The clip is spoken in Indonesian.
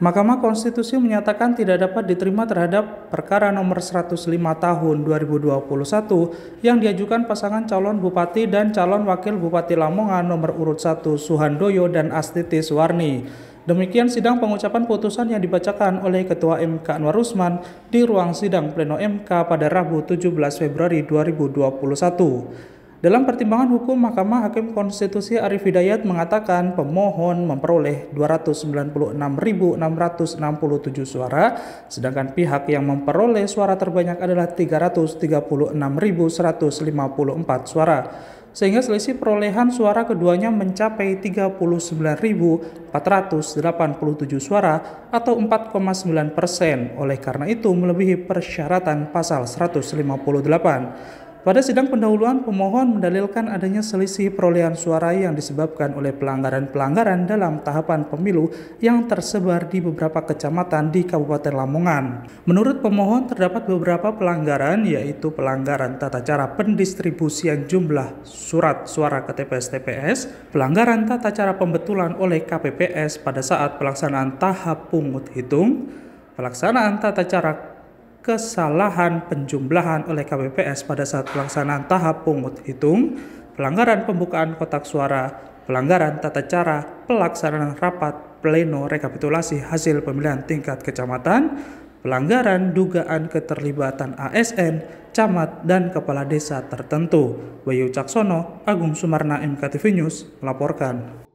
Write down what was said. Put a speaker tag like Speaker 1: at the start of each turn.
Speaker 1: Mahkamah Konstitusi menyatakan tidak dapat diterima terhadap perkara nomor 105 tahun 2021 yang diajukan pasangan calon bupati dan calon wakil bupati Lamongan nomor urut 1 Suhandoyo dan Astiti Suwarni. Demikian sidang pengucapan putusan yang dibacakan oleh Ketua MK Anwar Usman di ruang sidang Pleno MK pada Rabu 17 Februari 2021. Dalam pertimbangan hukum, Mahkamah Hakim Konstitusi Arif Hidayat mengatakan pemohon memperoleh 296.667 suara, sedangkan pihak yang memperoleh suara terbanyak adalah 336.154 suara. Sehingga selisih perolehan suara keduanya mencapai 39.487 suara atau 4,9 persen. Oleh karena itu melebihi persyaratan pasal 158. Pada sidang pendahuluan, pemohon mendalilkan adanya selisih perolehan suara yang disebabkan oleh pelanggaran-pelanggaran dalam tahapan pemilu yang tersebar di beberapa kecamatan di Kabupaten Lamongan. Menurut pemohon, terdapat beberapa pelanggaran, yaitu pelanggaran tata cara pendistribusian jumlah surat suara ke TPS-TPS, pelanggaran tata cara pembetulan oleh KPPS pada saat pelaksanaan tahap pungut hitung, pelaksanaan tata cara kesalahan penjumlahan oleh KPPS pada saat pelaksanaan tahap pungut hitung, pelanggaran pembukaan kotak suara, pelanggaran tata cara pelaksanaan rapat pleno rekapitulasi hasil pemilihan tingkat kecamatan, pelanggaran dugaan keterlibatan ASN, camat, dan kepala desa tertentu. Bayu Caksono, Agung Sumarna, MKTV News, melaporkan.